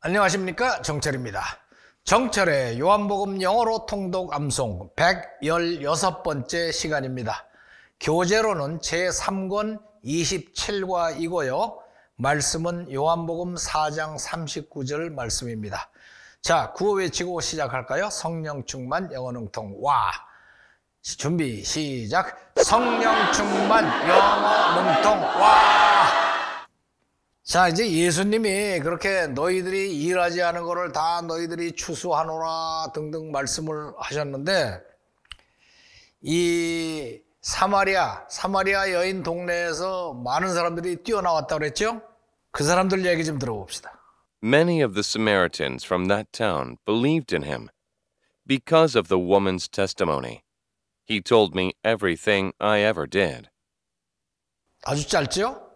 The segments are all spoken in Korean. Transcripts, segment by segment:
안녕하십니까 정철입니다. 정철의 요한복음 영어로 통독 암송 116번째 시간입니다. 교재로는 제3권 27과이고요. 말씀은 요한복음 4장 39절 말씀입니다. 자, 구호 외치고 시작할까요? 성령 충만 영어 능통 와. 준비 시작. 성령 충만 영어 능통 와. 자, 이제 예수님이 그렇게 너희들이 일하지 않은 것을 다 너희들이 추수하노라 등등 말씀을 하셨는데 이 사마리아, 사마리아 여인 동네에서 많은 사람들이 뛰어나왔다 그랬죠? 그 사람들 얘기 좀 들어봅시다. Many of the Samaritans from that town believed in him because of the woman's testimony. He told me everything I ever did. 아주 짧죠?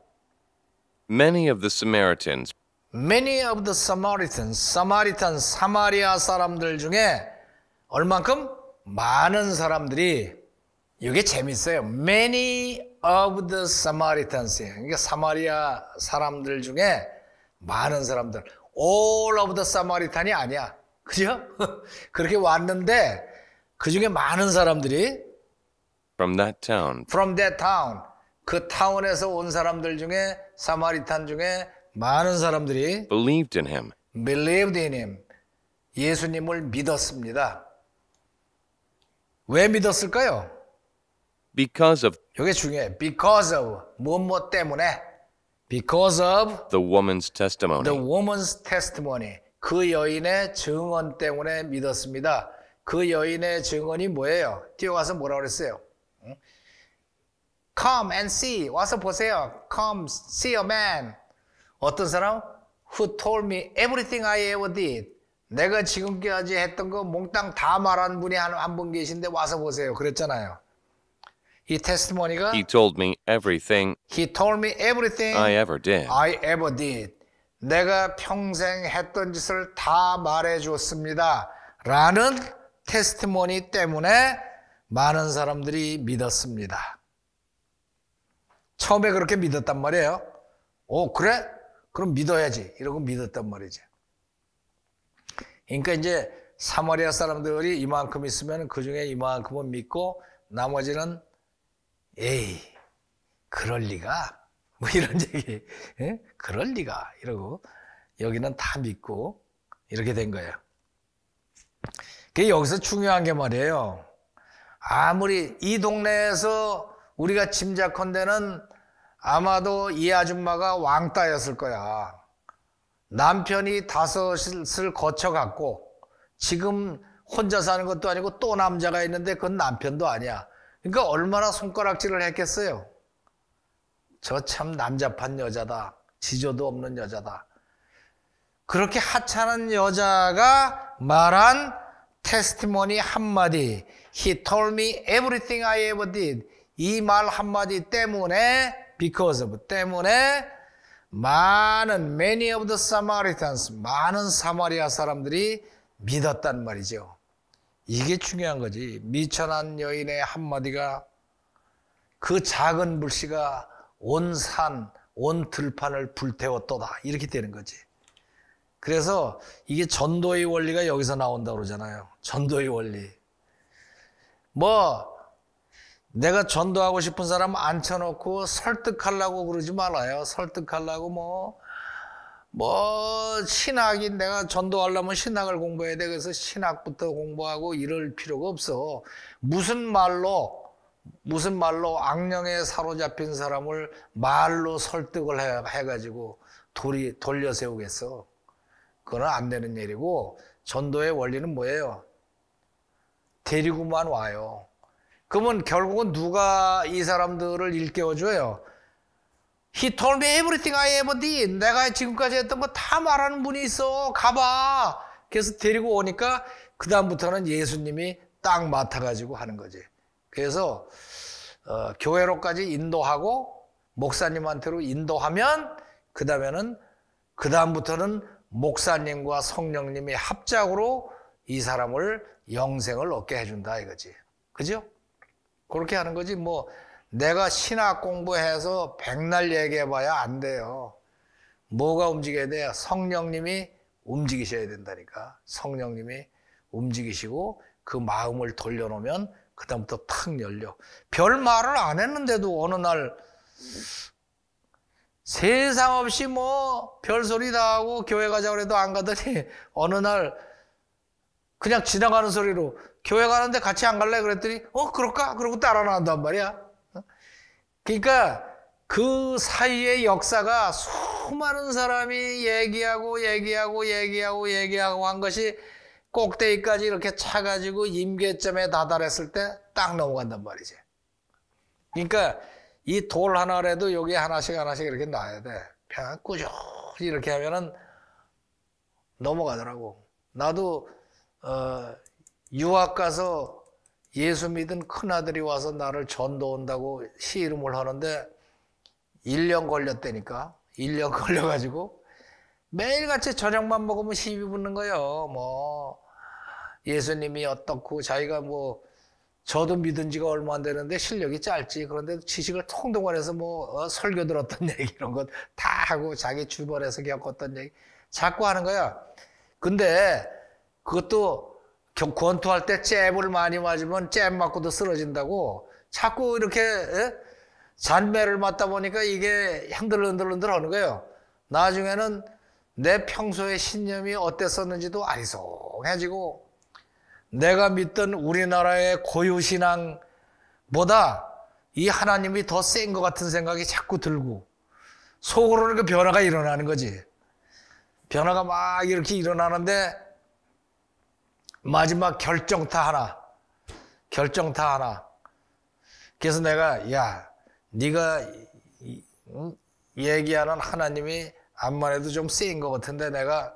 Many of the Samaritans. Many of the Samaritans. s a a m r i 사마리탄 사마리아 사람들 중에 얼만큼 많은 사람들이 이게 재밌어요. Many of the Samaritans. 그러니까 사마리아 사람들 중에 많은 사람들. All of the Samaritan이 아니야. 그죠? 그렇게 왔는데 그 중에 많은 사람들이 from that town. from that town 그 타운에서 온 사람들 중에 사마리탄 중에 많은 사람들이 believed in him. believed in him. 예수님을 믿었습니다. 왜 믿었을까요? Because of 이게 중요해. Because of 뭐뭐 때문에 because of the woman's testimony. the woman's testimony. 그 여인의 증언 때문에 믿었습니다. 그 여인의 증언이 뭐예요? 뛰어가서 뭐라 그랬어요? Come and see. 와서 보세요. Come see a man. 어떤 사람? Who told me everything I ever did. 내가 지금까지 했던 거 몽땅 다 말한 분이 한 분 계신데 와서 보세요. 그랬잖아요. 이 테스트모니가 He told me everything. He told me everything I ever did. I ever did. 내가 평생 했던 짓을 다 말해 줬습니다. 라는 테스트모니 때문에 많은 사람들이 믿었습니다. 처음에 그렇게 믿었단 말이에요. 오, 그래? 그럼 믿어야지. 이러고 믿었단 말이지. 그러니까 이제 사마리아 사람들이 이만큼 있으면 그 중에 이만큼은 믿고 나머지는 에이, 그럴 리가. 뭐 이런 얘기. 에? 예? 그럴 리가. 이러고 여기는 다 믿고 이렇게 된 거예요. 그 여기서 중요한 게 말이에요. 아무리 이 동네에서 우리가 짐작컨대는 아마도 이 아줌마가 왕따였을 거야. 남편이 다섯을 거쳐갔고 지금 혼자 사는 것도 아니고 또 남자가 있는데 그건 남편도 아니야. 그러니까 얼마나 손가락질을 했겠어요. 저 참 남자판 여자다. 지조도 없는 여자다. 그렇게 하찮은 여자가 말한 테스티모니 한마디 He told me everything I ever did. 이말 한마디 때문에 because of 때문에 많은 many of the Samaritans 많은 사마리아 사람들이 믿었단 말이죠. 이게 중요한 거지. 미천한 여인의 한마디가 그 작은 불씨가 온 산, 온 들판을 불태웠도다. 이렇게 되는 거지. 그래서 이게 전도의 원리가 여기서 나온다 고 그러잖아요. 전도의 원리. 뭐 내가 전도하고 싶은 사람 앉혀놓고 설득하려고 그러지 말아요. 설득하려고 뭐, 뭐, 신학이 내가 전도하려면 신학을 공부해야 돼. 그래서 신학부터 공부하고 이럴 필요가 없어. 무슨 말로, 무슨 말로 악령에 사로잡힌 사람을 말로 설득을 해, 가지고 돌이, 돌려 세우겠어. 그건 안 되는 일이고, 전도의 원리는 뭐예요? 데리고만 와요. 그러면 결국은 누가 이 사람들을 일깨워줘요? He told me everything I ever did. 내가 지금까지 했던 거 다 말하는 분이 있어. 가봐. 그래서 데리고 오니까 그다음부터는 예수님이 딱 맡아가지고 하는 거지. 그래서 어, 교회로까지 인도하고 목사님한테로 인도하면 그다음에는 그다음부터는 목사님과 성령님이 합작으로 이 사람을 영생을 얻게 해준다 이거지. 그죠? 그렇게 하는 거지 뭐 내가 신학 공부해서 백날 얘기해봐야 안 돼요. 뭐가 움직여야 돼요? 성령님이 움직이셔야 된다니까. 성령님이 움직이시고 그 마음을 돌려놓으면 그다음부터 탁 열려. 별 말을 안 했는데도 어느 날 세상 없이 뭐 별소리 다 하고 교회 가자고 해도안 가더니 어느 날 그냥 지나가는 소리로 교회 가는데 같이 안 갈래? 그랬더니 어 그럴까? 그러고 따라 나온단 말이야. 어? 그러니까 그 사이의 역사가 수많은 사람이 얘기하고 얘기하고 얘기하고 얘기하고 한 것이 꼭대기까지 이렇게 차가지고 임계점에 다다랐을 때 딱 넘어간단 말이지. 그러니까 이 돌 하나라도 여기 하나씩 하나씩 이렇게 놔야 돼. 그냥 꾸준히 이렇게 하면은 넘어가더라고. 나도 어, 유학 가서 예수 믿은 큰아들이 와서 나를 전도 온다고 시 이름을 하는데 1년 걸렸다니까. 1년 걸려가지고 매일같이 저녁만 먹으면 시비 붙는 거예요. 뭐, 예수님이 어떻고 자기가 뭐, 저도 믿은 지가 얼마 안 되는데 실력이 짧지. 그런데 지식을 통동원해서 뭐, 어, 설교 들었던 얘기 이런 것 다 하고 자기 주변에서 겪었던 얘기 자꾸 하는 거야. 근데 그것도 권투할 때잼을 많이 맞으면 잼 맞고도 쓰러진다고 자꾸 이렇게 잔매를 맞다 보니까 이게 흔들흔들흔들 하는 거예요. 나중에는 내 평소의 신념이 어땠었는지도 아리송해지고 내가 믿던 우리나라의 고유신앙보다 이 하나님이 더 센 것 같은 생각이 자꾸 들고 속으로는 그 변화가 일어나는 거지. 변화가 막 이렇게 일어나는데 마지막 결정타 하나. 결정타 하나. 그래서 내가 야, 네가 얘기하는 하나님이 암만 해도 좀 쓰인 것 같은데 내가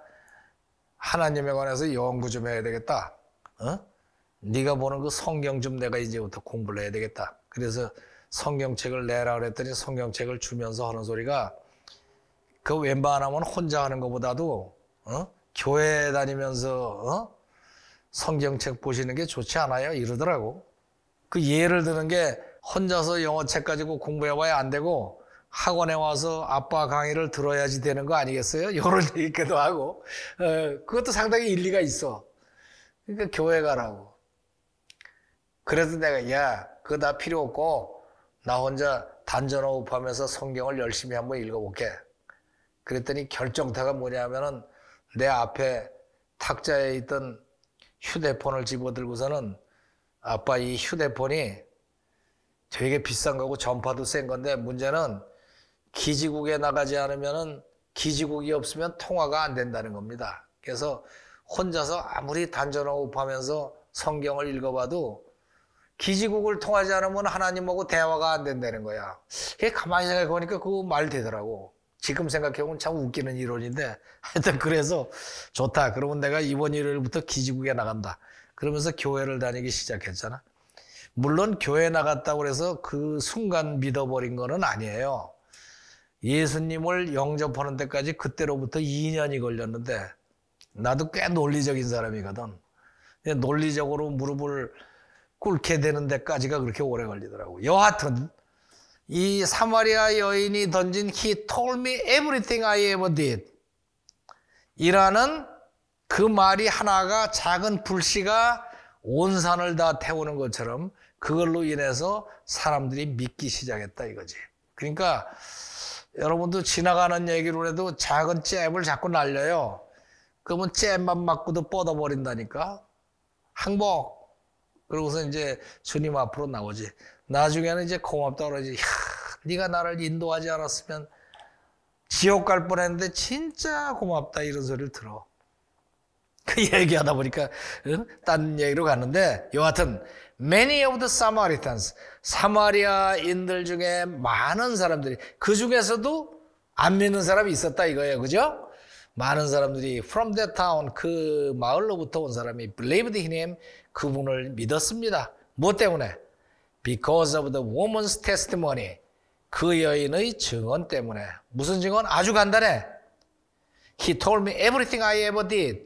하나님에 관해서 연구 좀 해야 되겠다. 어? 네가 보는 그 성경 좀 내가 이제부터 공부를 해야 되겠다. 그래서 성경책을 내라 그랬더니 성경책을 주면서 하는 소리가 그 웬만하면 혼자 하는 것보다도 어? 교회 다니면서 어? 성경책 보시는 게 좋지 않아요. 이러더라고. 그 예를 드는 게 혼자서 영어책 가지고 공부해봐야 안 되고 학원에 와서 아빠 강의를 들어야지 되는 거 아니겠어요? 이런 얘기도 하고. 어, 그것도 상당히 일리가 있어. 그러니까 교회 가라고. 그래서 내가, 야, 그거 다 필요 없고, 나 혼자 단전호흡하면서 성경을 열심히 한번 읽어볼게. 그랬더니 결정타가 뭐냐면은 내 앞에 탁자에 있던 휴대폰을 집어들고서는 아빠 이 휴대폰이 되게 비싼 거고 전파도 센 건데 문제는 기지국에 나가지 않으면은 기지국이 없으면 통화가 안 된다는 겁니다. 그래서 혼자서 아무리 단전호흡하면서 성경을 읽어봐도 기지국을 통하지 않으면 하나님하고 대화가 안 된다는 거야. 가만히 생각해 보니까 그 말 되더라고. 지금 생각해보면 참 웃기는 이론인데 하여튼 그래서 좋다. 그러면 내가 이번 일요일부터 기지국에 나간다. 그러면서 교회를 다니기 시작했잖아. 물론 교회 나갔다고 해서 그 순간 믿어버린 거는 아니에요. 예수님을 영접하는 데까지 그때로부터 2년이 걸렸는데 나도 꽤 논리적인 사람이거든. 논리적으로 무릎을 꿇게 되는 데까지가 그렇게 오래 걸리더라고. 여하튼 이 사마리아 여인이 던진 He told me everything I ever did. 이라는 그 말이 하나가 작은 불씨가 온 산을 다 태우는 것처럼 그걸로 인해서 사람들이 믿기 시작했다 이거지. 그러니까 여러분도 지나가는 얘기로 해도 작은 잽을 자꾸 날려요. 그러면 잽만 맞고도 뻗어버린다니까. 항복. 그러고서 이제 주님 앞으로 나오지. 나중에는 이제 고맙다고 그러지. 야, 네가 나를 인도하지 않았으면 지옥 갈 뻔했는데 진짜 고맙다 이런 소리를 들어. 그 얘기하다 보니까 응? 딴 얘기로 갔는데 여하튼 many of the Samaritans 사마리아인들 중에 많은 사람들이 그 중에서도 안 믿는 사람이 있었다 이거예요, 그죠? 많은 사람들이 from that town 그 마을로부터 온 사람이 believed him 그분을 믿었습니다. 뭐 때문에? Because of the woman's testimony. 그 여인의 증언 때문에. 무슨 증언? 아주 간단해. He told me everything I ever did.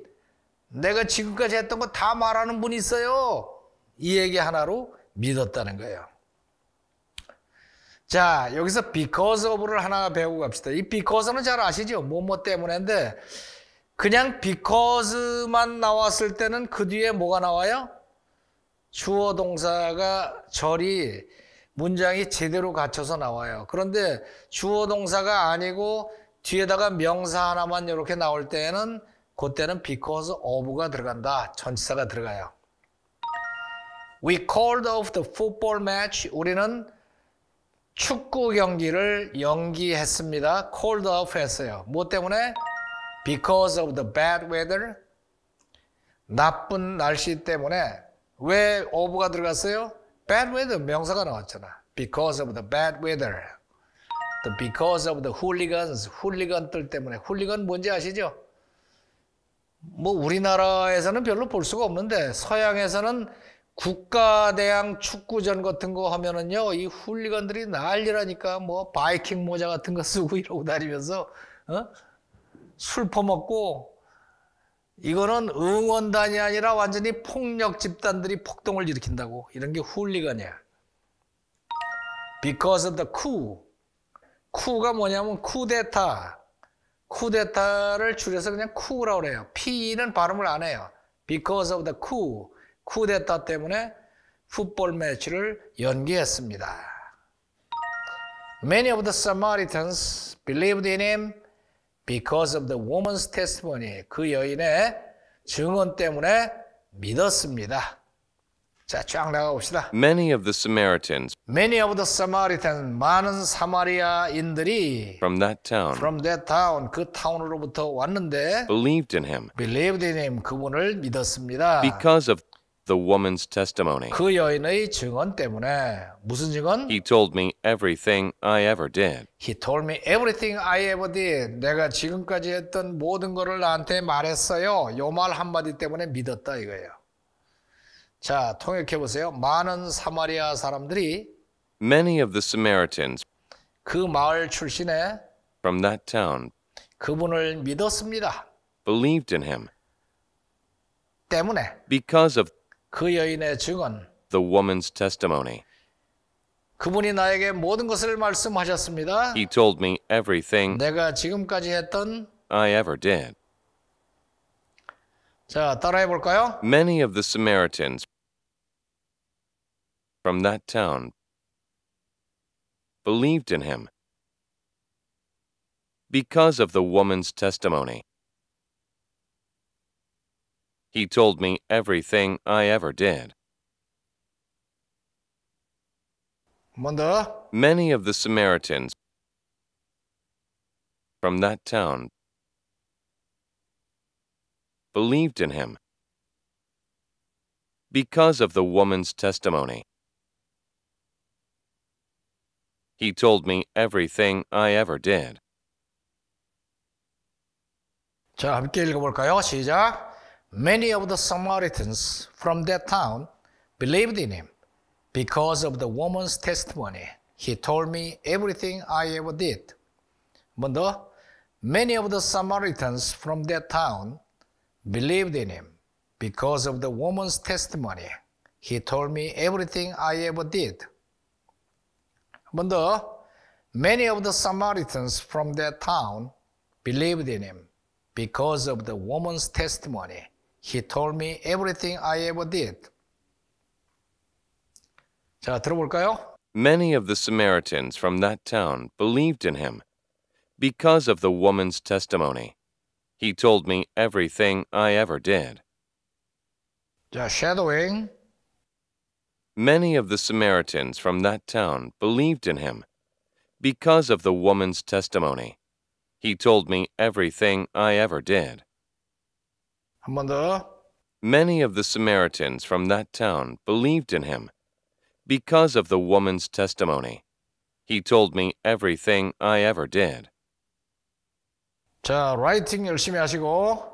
내가 지금까지 했던 거 다 말하는 분이 있어요. 이 얘기 하나로 믿었다는 거예요. 자, 여기서 because of를 하나 배우고 갑시다. 이 because는 잘 아시죠? 뭐뭐 때문에인데, 그냥 because만 나왔을 때는 그 뒤에 뭐가 나와요? 주어 동사가 절이 문장이 제대로 갖춰서 나와요. 그런데 주어 동사가 아니고 뒤에다가 명사 하나만 이렇게 나올 때는 에 그때는 because of가 들어간다. 전치사가 들어가요. We called off the football match. 우리는 축구 경기를 연기했습니다. called off 했어요. 뭐 때문에? because of the bad weather. 나쁜 날씨 때문에 왜 오브가 들어갔어요? bad weather 명사가 나왔잖아. because of the bad weather. 또 because of the hooligans, 훌리건들 때문에 훌리건 뭔지 아시죠? 뭐 우리나라에서는 별로 볼 수가 없는데 서양에서는 국가대항 축구전 같은 거 하면은요 이 훌리건들이 난리라니까 뭐 바이킹 모자 같은 거 쓰고 이러고 다니면서 어? 술 퍼먹고 이거는 응원단이 아니라 완전히 폭력 집단들이 폭동을 일으킨다고. 이런 게 훌리건이야. Because of the coup. 쿠가 뭐냐면 쿠데타. 쿠데타를 줄여서 그냥 쿠라고 그래요. P는 발음을 안 해요. Because of the coup. 쿠데타 때문에 풋볼 매치를 연기했습니다. Many of the Samaritans believed in him because of the woman's testimony. 그 여인의 증언 때문에 믿었습니다. 자, 쫙 나가 봅시다. Many of the Samaritans. Many of the Samaritans. 많은 사마리아인들이 from that town. from that town 그 타운으로부터 왔는데 believed in him. believed in him. 그분을 믿었습니다. because of the woman's testimony. 그 여인의 증언 때문에 무슨 증언? He told me everything I ever did. He told me everything I ever did. 내가 지금까지 했던 모든 것을 나한테 말했어요. 요말 한마디 때문에 믿었다 이거예요. 자, 통역해 보세요. 많은 사마리아 사람들이 Many of the Samaritans 그 마을 출신의 from that town 그분을 믿었습니다. believed in him. 때문에 because of 그 여인의 증언. The woman's testimony. 그분이 나에게 모든 것을 말씀하셨습니다. He told me everything. 내가 지금까지 했던 I ever did. 자, 따라해 볼까요? Many of the Samaritans from that town believed in him because of the woman's testimony. He told me everything I ever did. Many of the Samaritans from that town believed in him because of the woman's testimony. He told me everything I ever did. 자, 함께 읽어볼까요? 시작. Many of the Samaritans from that town believed in him because of the woman's testimony. He told me everything I ever did. But though many of the Samaritans from that town believed in him because of the woman's testimony. He told me everything I ever did. But though many of the Samaritans from that town believed in him because of the woman's testimony. He told me everything I ever did. 자, 들어볼까요? Many of the Samaritans from that town believed in him because of the woman's testimony. He told me everything I ever did. The shadowing. Many of the Samaritans from that town believed in him because of the woman's testimony. He told me everything I ever did. 한 더. Many of the Samaritans from that town believed in him because of the woman's testimony. He told me everything I ever did. 자, 라이팅 열심히 하시고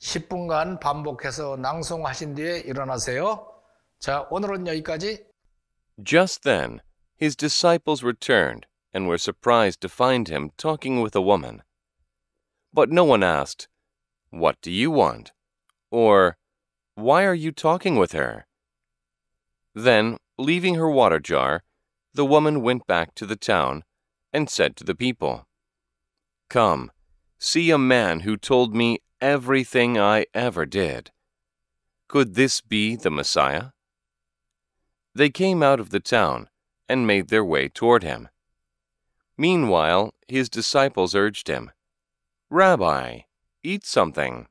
10분간 반복해서 낭송하신 뒤에 일어나세요. 자, 오늘은 여기까지. Just then, his disciples returned and were surprised to find him talking with a woman. But no one asked, what do you want? Or, Why are you talking with her? Then, leaving her water jar, the woman went back to the town and said to the people, Come, see a man who told me everything I ever did. Could this be the Messiah? They came out of the town and made their way toward him. Meanwhile, his disciples urged him, Rabbi, Eat something.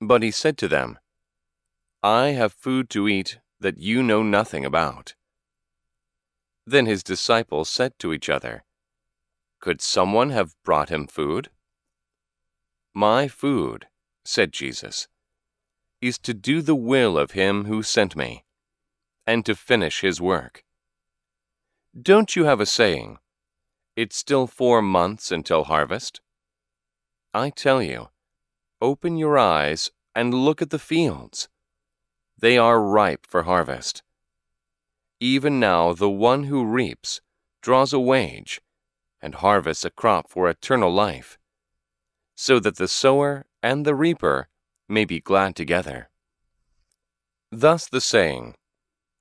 But he said to them, I have food to eat that you know nothing about. Then his disciples said to each other, Could someone have brought him food? My food, said Jesus, is to do the will of him who sent me, and to finish his work. Don't you have a saying, It's still four months until harvest? I tell you, open your eyes and look at the fields. They are ripe for harvest. Even now, the one who reaps draws a wage and harvests a crop for eternal life, so that the sower and the reaper may be glad together. Thus the saying,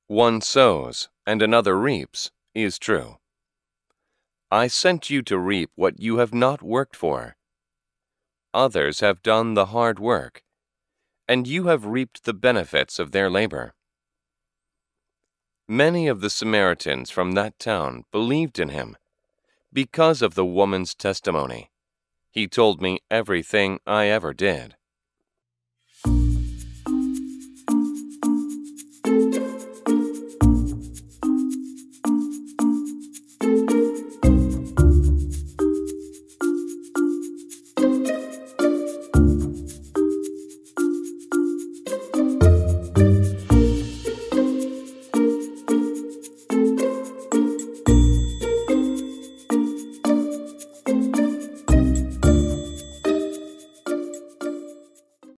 one sows and another reaps, is true. I sent you to reap what you have not worked for others have done the hard work, and you have reaped the benefits of their labor. Many of the Samaritans from that town believed in him because of the woman's testimony. He told me everything I ever did.